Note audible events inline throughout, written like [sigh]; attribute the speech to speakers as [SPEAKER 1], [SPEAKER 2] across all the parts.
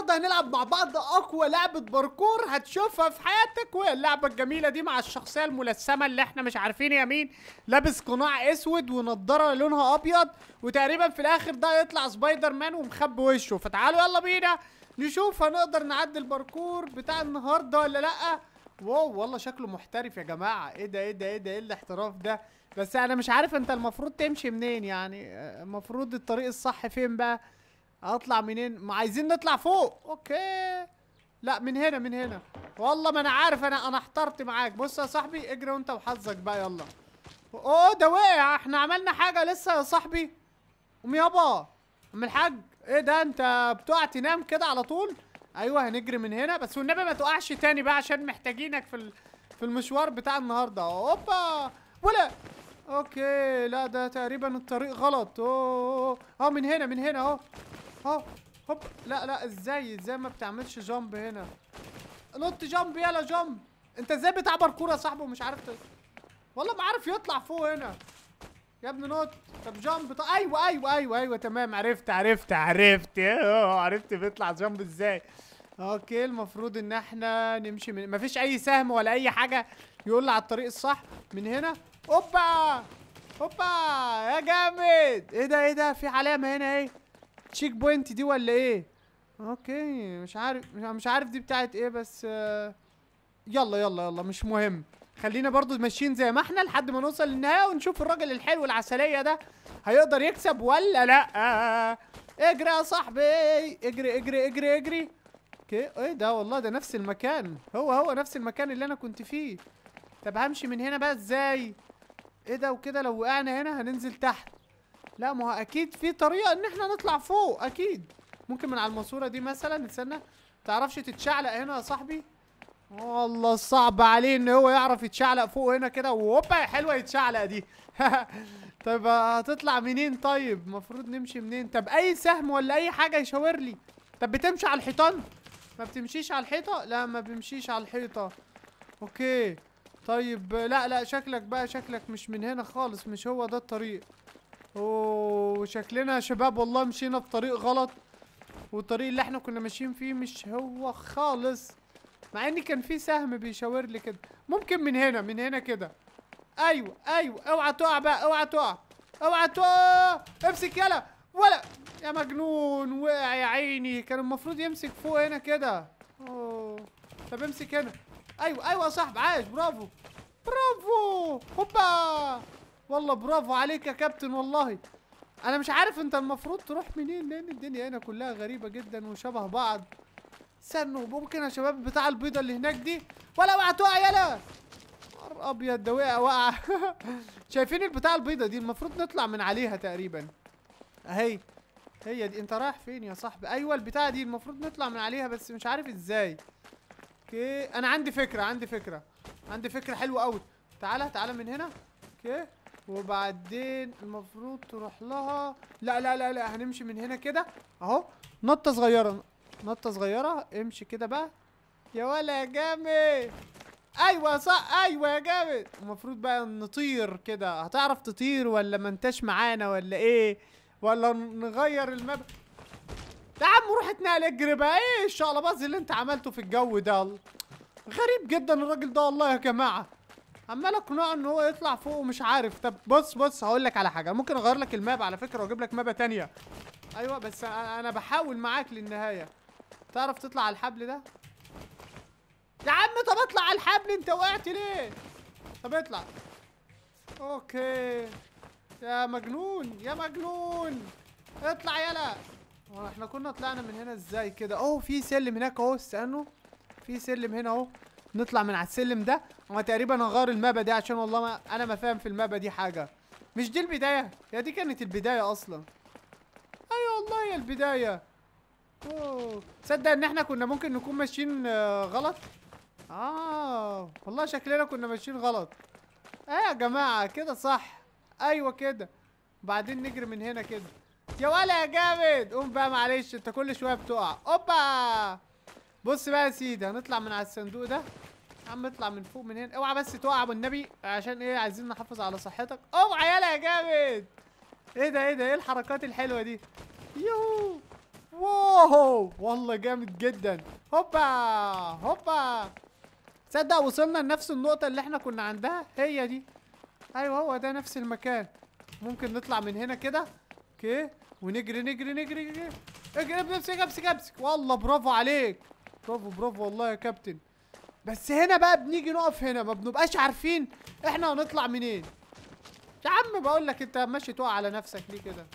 [SPEAKER 1] النهارده هنلعب مع بعض اقوى لعبه باركور هتشوفها في حياتك وهي اللعبه الجميله دي مع الشخصيه الملثمه اللي احنا مش عارفين هي مين لابس قناع اسود ونضاره لونها ابيض وتقريبا في الاخر ده يطلع سبايدر مان ومخبي وشه فتعالوا يلا بينا نشوف هنقدر نعدي الباركور بتاع النهارده ولا لا واو والله شكله محترف يا جماعه ايه ده ايه ده ايه ده ايه الاحتراف ده بس انا مش عارف انت المفروض تمشي منين يعني آه، المفروض الطريق الصح فين بقى اطلع منين ما عايزين نطلع فوق اوكي لا من هنا من هنا والله ما انا عارف انا انا احترت معاك بص يا صاحبي اجري وانت وحظك بقى يلا اوه ده وقع احنا عملنا حاجه لسه يا صاحبي قوم يابا ام الحاج ايه ده انت بتقع تنام كده على طول ايوه هنجري من هنا بس والنبي ما تقعش تاني بقى عشان محتاجينك في في المشوار بتاع النهارده اوبا ولا اوكي لا ده تقريبا الطريق غلط اوه اه من هنا من هنا اهو هوب هوب لا لا ازاي ازاي ما بتعملش جامب هنا نط جامب يلا جامب انت ازاي بتعبر كوره يا صاحبي ومش عارف والله ما عارف يطلع فوق هنا يا ابني نط طب جامب طب ايوه ايوه ايوه ايوه تمام عرفت عرفت عرفت عرفت بيطلع جامب ازاي اوكي المفروض ان احنا نمشي من مفيش اي سهم ولا اي حاجه يقول لي على الطريق الصح من هنا اوبا اوبا يا جامد ايه ده ايه ده في علامه هنا ايه تشيك بوينت دي ولا ايه اوكي مش عارف مش عارف دي بتاعت ايه بس آه، يلا يلا يلا مش مهم خلينا برضو ماشيين زي ما احنا لحد ما نوصل للنهايه ونشوف الراجل الحلو العسليه ده هيقدر يكسب ولا لا اجري يا صاحبي اجري اجري اجري اجري اوكي ايه ده والله ده نفس المكان هو هو نفس المكان اللي انا كنت فيه طب همشي من هنا بقى ازاي ايه ده وكده لو وقعنا هنا هننزل تحت لا ما هو اكيد في طريقه ان احنا نطلع فوق اكيد ممكن من على الماسوره دي مثلا استنى تعرفش تتشعلق هنا يا صاحبي والله صعب عليه ان هو يعرف يتشعلق فوق هنا كده وهوبا حلوه يتشعلق دي [laughs] طيب هتطلع منين طيب المفروض نمشي منين طب اي سهم ولا اي حاجه يشاور لي طب بتمشي على الحيطان ما بتمشيش على الحيطه لا ما بمشيش على الحيطه اوكي طيب لا لا شكلك بقى شكلك مش من هنا خالص مش هو ده الطريق اوه شكلنا يا شباب والله مشينا في طريق غلط والطريق اللي احنا كنا ماشيين فيه مش هو خالص مع ان كان في سهم بيشاور لي كده ممكن من هنا من هنا كده ايوه ايوه اوعى تقع بقى اوعى تقع اوعى تقع امسك يلا ولا يا مجنون وقع يا عيني كان المفروض يمسك فوق هنا كده اوه طب امسك هنا ايوه ايوه يا صاحبي عايش برافو برافو هوبا والله برافو عليك يا كابتن والله انا مش عارف انت المفروض تروح منين لان الدنيا هنا كلها غريبه جدا وشبه بعض استنوا ممكن يا شباب بتاع البيضه اللي هناك دي ولا اوعى تقع يالا ابيض ده وقع وقع [laughs] شايفين البتاع البيضه دي المفروض نطلع من عليها تقريبا اهي هي دي انت رايح فين يا صاحبي ايوه البتاعه دي المفروض نطلع من عليها بس مش عارف ازاي اوكي انا عندي فكره عندي فكره عندي فكره حلوه قوي تعالى تعالى من هنا اوكي وبعدين المفروض تروح لها لا لا لا لا هنمشي من هنا كده اهو نطه صغيره نطه صغيره امشي كده بقى يا ولا يا جامد ايوه صح ايوه يا جامد المفروض بقى نطير كده هتعرف تطير ولا ما انتش معانا ولا ايه ولا نغير الماب يا عم روح اتنقل اجري بقى ايه الشقلباز اللي انت عملته في الجو ده غريب جدا الراجل ده والله يا جماعه عمال اقنعه ان هو يطلع فوق ومش عارف طب بص بص هقول لك على حاجه ممكن اغير لك الماب على فكره واجيب لك مابه تانية ايوه بس انا بحاول معاك للنهايه تعرف تطلع على الحبل ده يا عم طب اطلع على الحبل انت وقعت ليه طب اطلع اوكي يا مجنون يا مجنون اطلع يلا احنا كنا طلعنا من هنا ازاي كده اهو في سلم هناك اهو استنوا في سلم هنا اهو نطلع من على السلم ده هو تقريبا هغير المابا دي عشان والله ما انا ما فاهم في المابا دي حاجه مش دي البدايه يا دي كانت البدايه اصلا ايوه والله يا البدايه اوه تصدق ان احنا كنا ممكن نكون ماشيين آه، غلط اه والله شكلنا كنا ماشيين غلط ايه يا جماعه كده صح ايوه كده بعدين نجري من هنا كده يا ولا يا جامد قوم بقى معلش انت كل شويه بتقع اوبا بص بقى يا سيدي هنطلع من على الصندوق ده يا عم اطلع من فوق من هنا اوعى بس تقع والنبي عشان ايه عايزين نحافظ على صحتك اوعى يالا يا جامد ايه ده ايه ده ايه الحركات الحلوه دي يوهو واو والله جامد جدا هوبا هوبا تصدق وصلنا لنفس النقطه اللي احنا كنا عندها هي دي ايوه هو ده نفس المكان ممكن نطلع من هنا كده اوكي ونجري نجري نجري نجري اجري امسك امسك امسك والله برافو عليك برافو برافو والله يا كابتن بس هنا بقى بنيجي نقف هنا ما بنبقاش عارفين احنا هنطلع منين يا عم بقول لك انت ماشي تقع على نفسك ليه كده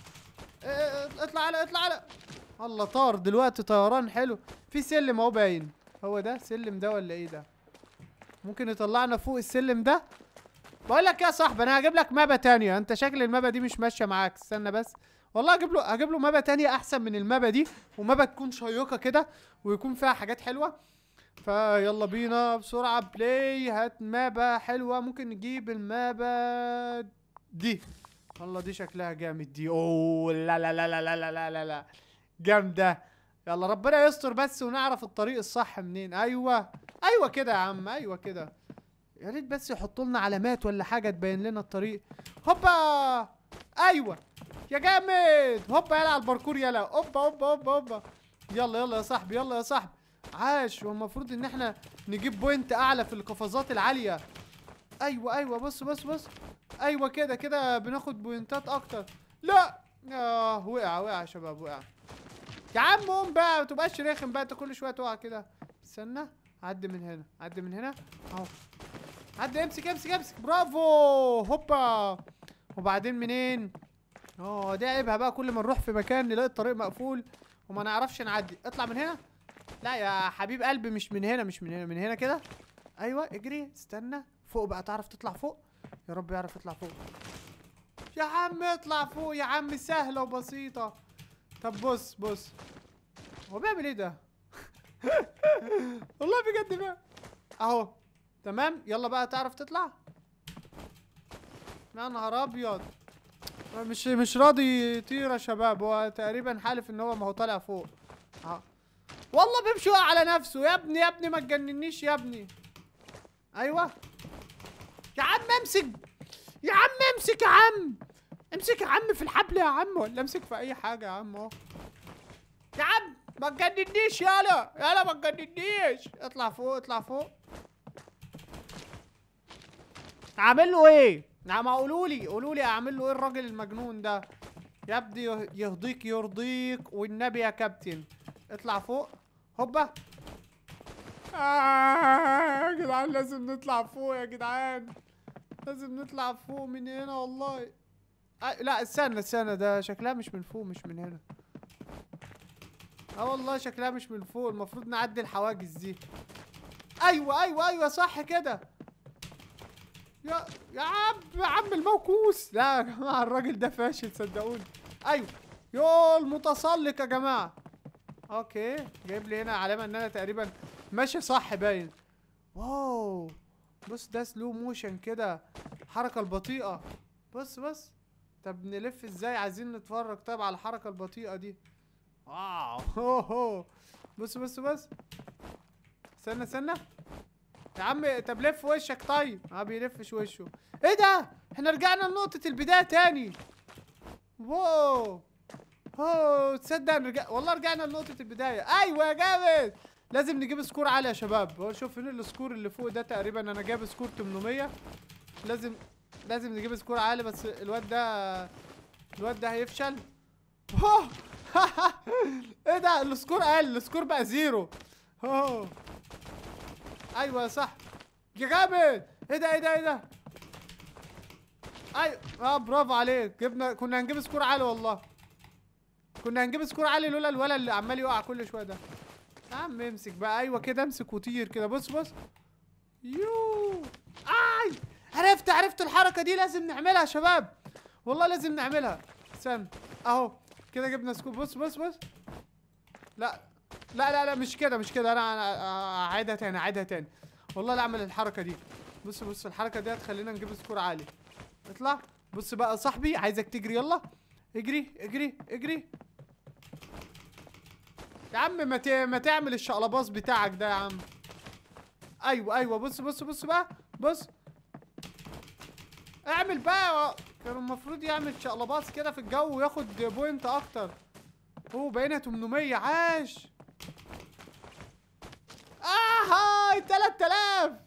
[SPEAKER 1] اه، اه، اه، اطلع على اطلع على الله طار دلوقتي طيران حلو في سلم اهو باين هو ده سلم ده ولا ايه ده ممكن يطلعنا فوق السلم ده بقول لك يا صاحبي انا هجيب لك مابا تانية انت شكل المابا دي مش ماشيه معاك استنى بس والله اجيب له هجيب له مابا تانية احسن من المابا دي ومابا تكون شيقه كده ويكون فيها حاجات حلوه فيلا بينا بسرعه بلاي هات مابا حلوه ممكن نجيب المابا دي والله دي شكلها جامد دي اوه لا لا لا لا لا لا لا لا جامده يلا ربنا يستر بس ونعرف الطريق الصح منين ايوه ايوه كده يا عم ايوه كده يا ريت بس يحطوا لنا علامات ولا حاجه تبين لنا الطريق هوبا ايوه يا جامد هوبا يلا على الباركور يلا هوبا هوبا هوبا هوبا يلا يلا يا صاحبي يلا يا صاحبي عاش والمفروض ان احنا نجيب بوينت اعلى في القفزات العاليه ايوه ايوه بص بص بص ايوه كده كده بناخد بوينتات اكتر لا اه وقع وقع يا شباب وقع يا عم قوم بقى ما تبقاش رخم بقى انت كل شويه تقع كده استنى عدي من هنا عدي من هنا اهو عدي امسك امسك امسك برافو هوبا وبعدين منين اه دي عيبها بقى كل ما نروح في مكان نلاقي الطريق مقفول وما نعرفش نعدي اطلع من هنا لا يا حبيب قلبي مش من هنا مش من هنا من هنا كده ايوه اجري استنى فوق بقى تعرف تطلع فوق يا رب يعرف يطلع فوق يا عم اطلع فوق يا عم سهله وبسيطه طب بص بص هو بيعمل ايه ده [laughs] والله بجد بقى اهو تمام يلا بقى تعرف تطلع يا نهار ابيض مش مش راضي يطير يا شباب هو تقريبا حالف ان هو ما هو طالع فوق اه والله بيمشي على نفسه يا ابني يا ابني ما تجننيش يا ابني ايوه يا عم امسك يا عم امسك يا عم امسك يا عم في الحبل يا عم ولا امسك في اي حاجه يا عم اهو يا عم ما تجننيش يالا يالا ما تجننيش اطلع فوق اطلع فوق عامل له ايه نعم قولوا لي قولوا لي اعمل له ايه الراجل المجنون ده يا ابني يهديك يرضيك والنبي يا كابتن اطلع فوق هوبا آه يا جدعان لازم نطلع فوق يا جدعان لازم نطلع فوق من هنا والله آه لا استنى استنى ده شكلها مش من فوق مش من هنا اه والله شكلها مش من فوق المفروض نعدي الحواجز دي ايوه ايوه ايوه صح كده يا يا عم يا عم الموكوس لا يا جماعه الراجل ده فاشل صدقوني ايوه يو المتسلق يا جماعه اوكي جايب لي هنا علامه ان انا تقريبا ماشي صح باين واو بص ده سلو موشن كده الحركه البطيئه بص بص طب نلف ازاي عايزين نتفرج طيب على الحركه البطيئه دي واو [laughs] هو هو بص بص بص استنى استنى يا عم طب لف وشك طيب ما بيلفش وشه ايه ده احنا رجعنا لنقطة البداية تاني واو اوه تصدق رجع والله رجعنا لنقطة البداية ايوه يا جامد لازم نجيب سكور عالي يا شباب هو شوف هنا السكور اللي فوق ده تقريبا انا جايب سكور 800 لازم لازم نجيب سكور عالي بس الواد ده الواد ده هيفشل اوه [laughs] ايه ده السكور قل السكور بقى زيرو اوه ايوه صح جامد ايه ده ايه ده ايه ده ايوه اه برافو عليك جبنا كنا هنجيب سكور عالي والله كنا هنجيب سكور عالي لولا الولد اللي عمال يقع كل شويه ده يا عم امسك بقى ايوه كده امسك وطير كده بص بص يو اي عرفت عرفت الحركه دي لازم نعملها يا شباب والله لازم نعملها استنى اهو كده جبنا سكوب بص بص بص لا لا لا لا مش كده مش كده انا اعيدها تاني اعيدها تاني والله لا اعمل الحركه دي بص بص الحركه دي هتخلينا نجيب سكور عالي اطلع بص بقى يا صاحبي عايزك تجري يلا اجري اجري اجري يا عم ما ما تعمل الشقلباص بتاعك ده يا عم ايوه ايوه بص بص بص بقى بص اعمل بقى كان المفروض يعمل شقلباص كده في الجو وياخد بوينت اكتر هو بقينا 800 عاش هاي 3000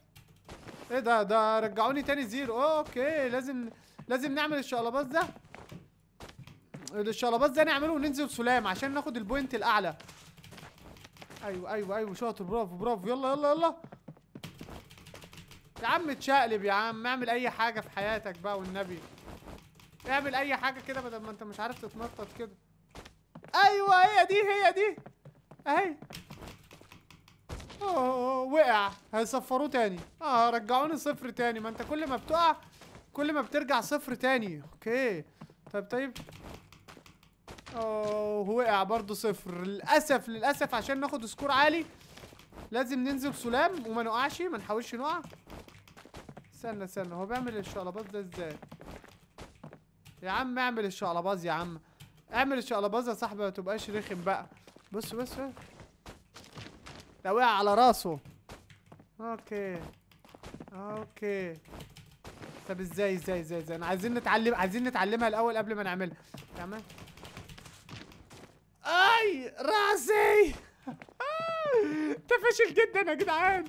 [SPEAKER 1] ايه ده ده رجعوني تاني زيرو اه، اوكي لازم لازم نعمل الشقلباز ده الشقلباز ده نعمله وننزل سلام عشان ناخد البوينت الاعلى ايوه ايوه ايوه شاطر برافو برافو يلا يلا يلا يا عم اتشقلب يا عم اعمل اي حاجه في حياتك بقى والنبي اعمل اي حاجه كده بدل ما انت مش عارف تتنطط كده ايوه هي دي هي دي اهي آه، وقع هيصفروه تاني اه رجعوني صفر تاني ما انت كل ما بتقع كل ما بترجع صفر تاني اوكي طيب طيب اه وقع برضه صفر للاسف للاسف عشان ناخد سكور عالي لازم ننزل سلام وما نقعش ما نحاولش نقع استنى استنى هو بيعمل الشقلباز ده ازاي يا عم اعمل الشقلباز يا عم اعمل الشقلباز يا صاحبي ما تبقاش رخم بقى بص بص, بص. ده وقع على راسه اوكي اوكي طب ازاي ازاي ازاي ازاي عايزين نتعلم عايزين نتعلمها الاول قبل ما نعملها تمام اي راسي انت [laughs] فاشل جدا يا جدعان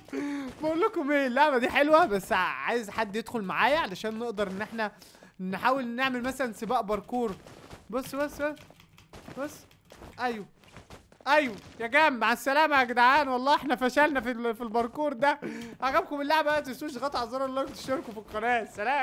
[SPEAKER 1] بقول لكم ايه اللعبه دي حلوه بس عايز حد يدخل معايا علشان نقدر ان احنا نحاول نعمل مثلا سباق باركور بص بص بص بص ايوه ايوه يا جماعه مع السلامه يا جدعان والله احنا فشلنا في في الباركور ده عجبكم اللعبه ما تنسوش تضغطوا على زر اللايك وتشتركوا في القناه سلام